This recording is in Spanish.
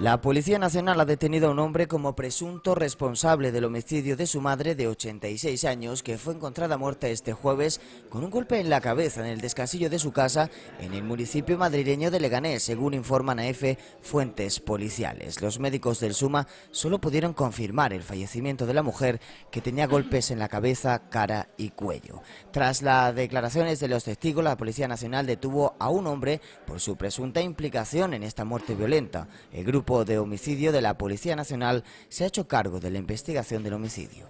La Policía Nacional ha detenido a un hombre como presunto responsable del homicidio de su madre de 86 años, que fue encontrada muerta este jueves con un golpe en la cabeza en el descasillo de su casa en el municipio madrileño de Leganés, según informan a EFE fuentes policiales. Los médicos del Suma solo pudieron confirmar el fallecimiento de la mujer, que tenía golpes en la cabeza, cara y cuello. Tras las declaraciones de los testigos, la Policía Nacional detuvo a un hombre por su presunta implicación en esta muerte violenta. El grupo Grupo de Homicidio de la Policía Nacional se ha hecho cargo de la investigación del homicidio.